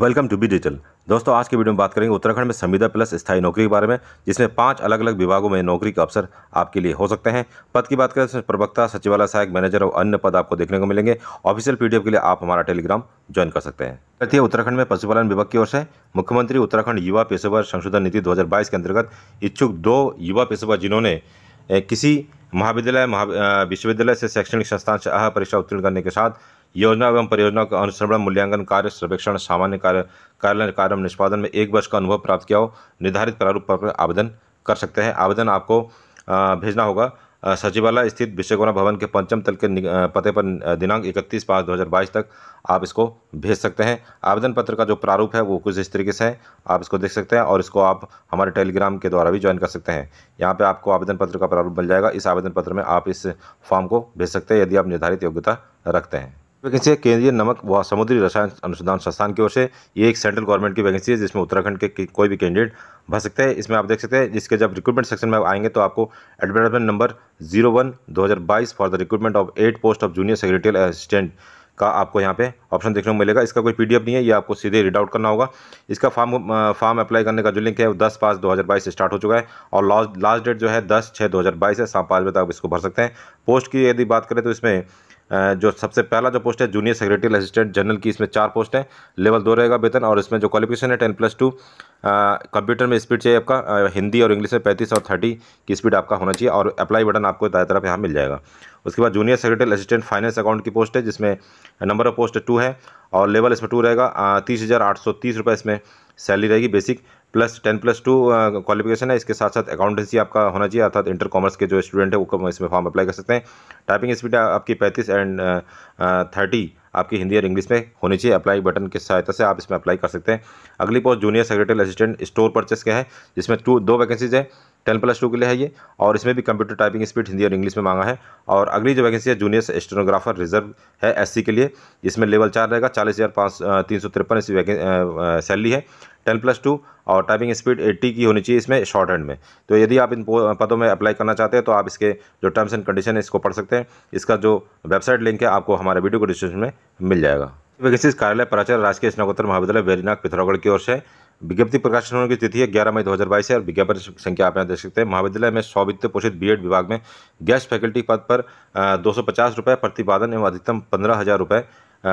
welcome to be digital दोस्तों आज के वीडियो में बात करेंगे उत्तराखंड में संविदा प्लस स्थायी नौकरी के बारे में जिसमें पांच अलग अलग विभागों में नौकरी के अवसर आपके लिए हो सकते हैं पद की बात करें तो प्रवक्ता सचिवालय सहायक मैनेजर और अन्य पद आपको देखने को मिलेंगे ऑफिशियल पीडीएफ के लिए आप हमारा टेलीग्राम ज्वाइन कर सकते हैं तृतीय उत्तराखंड में पशुपालन विभाग की ओर से मुख्यमंत्री उत्तराखंड युवा पेशेवर संशोधन नीति दो के अंतर्गत इच्छुक दो युवा पेशेवर जिन्होंने किसी महाविद्यालय विश्वविद्यालय से शैक्षणिक संस्थान से अह परीक्षा उत्तीर्ण करने के साथ योजना एवं परियोजना का अनुश्रवण मूल्यांकन कार्य सर्वेक्षण सामान्य कार्य कार्यालय कार्य निष्पादन में एक वर्ष का अनुभव प्राप्त किया हो निर्धारित प्रारूप पर आवेदन कर सकते हैं आवेदन आपको भेजना होगा सचिवालय स्थित विश्वकोना भवन के पंचम तल के पते पर दिनांक 31 पाँच 2022 तक आप इसको भेज सकते हैं आवेदन पत्र का जो प्रारूप है वो कुछ इस तरीके से है आप इसको देख सकते हैं और इसको आप हमारे टेलीग्राम के द्वारा भी ज्वाइन कर सकते हैं यहाँ पे आपको आवेदन पत्र का प्रारूप मिल जाएगा इस आवेदन पत्र में आप इस फॉर्म को भेज सकते हैं यदि आप निर्धारित योग्यता रखते हैं वैकेंसी है केंद्रीय नमक व समुद्री रसायन अनुसंधान संस्थान की ओर से ये एक सेंट्रल गवर्नमेंट की वैकेंसी है जिसमें उत्तराखंड के कोई भी कैंडिडेट भर सकते हैं इसमें आप देख सकते हैं जिसके जब रिक्रूटमेंट सेक्शन में आएंगे तो आपको एडवर्टाइजमेंट नंबर जीरो वन दो हज़ार बाईस for the recruitment of eight post of junior secretarial assistant का आपको यहाँ पे ऑप्शन देखने को मिलेगा इसका कोई पीडीएफ नहीं है ये आपको सीधे रीड आउट करना होगा इसका फॉर्म फॉर्म अप्लाई करने का जो लिंक है वो दस पाँच दो हज़ार बाईस स्टार्ट हो चुका है और लास्ट लास्ट डेट जो है दस छः दो हज़ार बाईस है शाम पाँच बजे तक आप इसको भर सकते हैं पोस्ट की यदि बात करें तो इसमें जो सबसे पहला जो पोस्ट है जूनियर सेक्रेटरी असिस्टेंट जनरल की इसमें चार पोस्ट है लेवल दो रहेगा वेतन और इसमें जो क्वालिफिकेशन है टेन प्लस टू कंप्यूटर में स्पीड चाहिए आपका हिंदी और इंग्लिश में पैंतीस और थर्टी की स्पीड आपका होना चाहिए और अप्लाई बटन आपको दाएँ तरफ यहाँ मिल जाएगा उसके बाद junior secretary assistant finance account की पोस्ट है जिसमें नंबर ऑफ पोस्ट टू है और लेवल इसमें टू रहेगा तीस हज़ार आठ सौ तीस रुपये इसमें सैलरी रहेगी basic plus ten plus two qualification है इसके साथ साथ अकाउंटेंसी आपका होना चाहिए अर्थात इंटर कॉमर्स के जो स्टूडेंट है वो इसमें फॉर्म अप्लाई कर सकते हैं टाइपिंग स्पीड आपकी पैंतीस एंड थर्टी आपकी हिंदी और इंग्लिश में होनी चाहिए अप्लाई बटन की सहायता से आप इसमें अप्लाई कर सकते हैं अगली post junior secretary assistant store purchase के हैं जिसमें टू दो वैकेंसीज हैं टेन प्लस टू के लिए है ये और इसमें भी कंप्यूटर टाइपिंग स्पीड हिंदी और इंग्लिश में मांगा है और अगली जो वैकेंसी है जूनियर स्टेनोग्राफर रिजर्व है एससी के लिए इसमें लेवल चार रहेगा चालीस हज़ार पाँच तीन सौ तिरपन इसकी सैलरी है टेन प्लस टू और टाइपिंग स्पीड एट्टी की होनी चाहिए इसमें शॉर्ट हैंड में तो यदि आप इन पदों में अप्लाई करना चाहते हैं तो आप इसके जो टर्म्स एंड कंडीशन है इसको पढ़ सकते हैं इसका जो वेबसाइट लिंक है आपको हमारे वीडियो को डिस्क्रिप्शन में मिल जाएगा वैकेंसी कार्यालय प्राचार्य राजकीय स्नाकोत्तर महाविद्यालय वेरीनाग पिथौरागढ़ की ओर से विज्ञप्ति प्रकाशन होने की तिथि है ग्यारह मई 2022 है और विज्ञापन संख्या आप यहाँ देख सकते हैं महाविद्यालय में सौवित्य पोषित बीएड विभाग में गेस्ट फैकल्टी पद पर दो सौ प्रतिपादन एवं अधिकतम पंद्रह हज़ार रुपये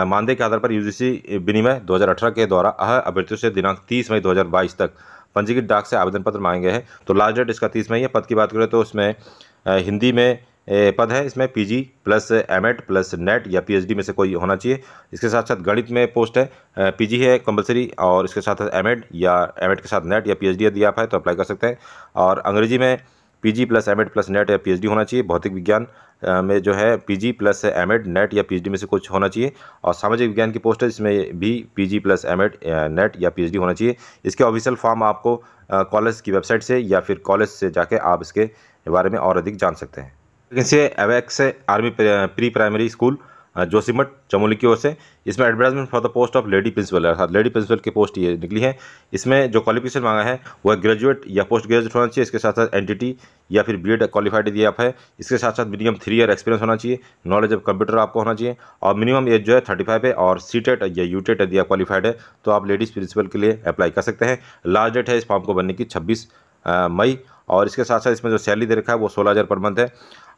मानदेय के आधार पर यूजीसी विनिमय 2018 के द्वारा अह अभ्यर्थियों से दिनांक 30 मई 2022 तक पंजीकृत डाक से आवेदन पत्र मांगे हैं तो लास्ट डेट इसका तीस मई है पद की बात करें तो उसमें हिंदी में पद है इसमें PG plus MEd plus NET या पीएचडी में से कोई होना चाहिए इसके साथ साथ गणित में पोस्ट है पीजी है कंपलसरी और इसके साथ साथ एमएड या एमएड के साथ नेट या पीएचडी यदि आप है तो अप्लाई कर सकते हैं और अंग्रेजी में PG plus MEd plus NET या पीएचडी होना चाहिए भौतिक विज्ञान में जो है पीजी प्लस एमएड नेट या पीएचडी में से कुछ होना चाहिए और सामाजिक विज्ञान की पोस्ट है जिसमें भी पीजी प्लस एमएड नेट या पीएचडी होना चाहिए इसके ऑफिशियल फॉर्म आपको कॉलेज की वेबसाइट से या फिर कॉलेज से जाके आप इसके बारे में और अधिक जान सकते हैं वैकेंसी है एवेक्स है army pre primary school Joshimath Chamoli की ओर से इसमें advertisement for the post of lady principal अर्थात लेडी प्रिंसिपल की पोस्ट ये निकली है इसमें जो क्वालिफिकेशन मांगा है वह ग्रेजुएट या पोस्ट ग्रेजुएट होना चाहिए इसके साथ साथ एनटीटी या फिर बीएड क्वालिफाइड यदि आप है इसके साथ साथ मिनिमम थ्री ईयर एक्सपीरियंस होना चाहिए नॉलेज ऑफ कंप्यूटर आपको होना चाहिए और मिनिमम एज जो है थर्टी फाइव है और सी टेट e या यू टेट e यदि आप क्वालिफाइड है तो आप लेडीज़ प्रिंसिपल के लिए अप्लाई कर सकते हैं लास्ट डेट है इस फॉर्म को बनने की छब्बीस मई और इसके साथ साथ इसमें जो सैलरी दे रखा है वो सोलह हज़ार पर मंथ है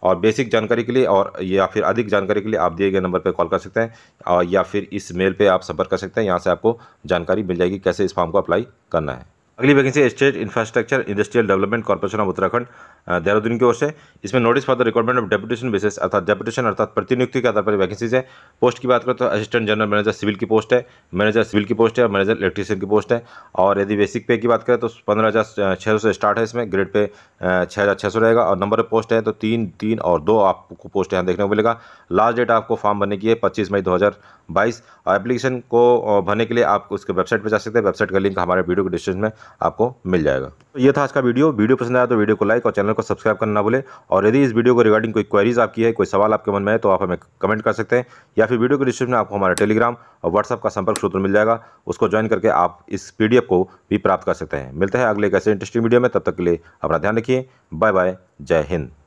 और बेसिक जानकारी के लिए और या फिर अधिक जानकारी के लिए आप दिए गए नंबर पर कॉल कर सकते हैं और या फिर इस मेल पर आप संपर्क कर सकते हैं यहाँ से आपको जानकारी मिल जाएगी कैसे इस फॉर्म को अप्लाई करना है अगली vacancy state infrastructure industrial development corporation of Uttarakhand Dehradun की ओर से इसमें notice for the requirement of deputation basis अर्थात डेपुटेशन अर्थात प्रतिनियुक्ति के आधार पर वैकेंसीज है पोस्ट की बात करें तो असिस्टेंट जनरल मैनेजर सिविल की पोस्ट है मैनेजर सिविल की पोस्ट है और मैनेजर इलेक्ट्रीशियन की पोस्ट है और यदि बेसिक पे की बात करें तो पंद्रह हज़ार छः सौ से स्टार्ट है इसमें ग्रेड पे छः हज़ार छः सौ रहेगा और नंबर ऑफ पोस्ट है तो तीन तीन और दो आपको पोस्ट यहाँ देखने को मिलेगा लास्ट डेट आपको फॉर्म भरने की है पच्चीस मई दो हज़ार बाईस और एप्लीकेशन को भरने के लिए आप उसके वेबसाइट पर जा सकते हैं वेबसाइट का लिंक हमारे वीडियो के डिस्क्रिप्शन में आपको मिल जाएगा तो ये था आज का वीडियो वीडियो पसंद आया तो वीडियो को लाइक और चैनल को सब्सक्राइब करना भूले और यदि इस वीडियो को रिगार्डिंग कोई क्वेरीज आपकी है कोई सवाल आपके मन में है तो आप हमें कमेंट कर सकते हैं या फिर वीडियो के डिस्क्रिप्शन में आपको हमारा टेलीग्राम और व्हाट्सअप का संपर्क सूत्र मिल जाएगा उसको ज्वाइन करके आप इस पी को भी प्राप्त कर सकते हैं मिलते हैं अगले एक ऐसे इंटरेस्टिंग वीडियो में तब तक के लिए अपना ध्यान रखिए बाय बाय जय हिंद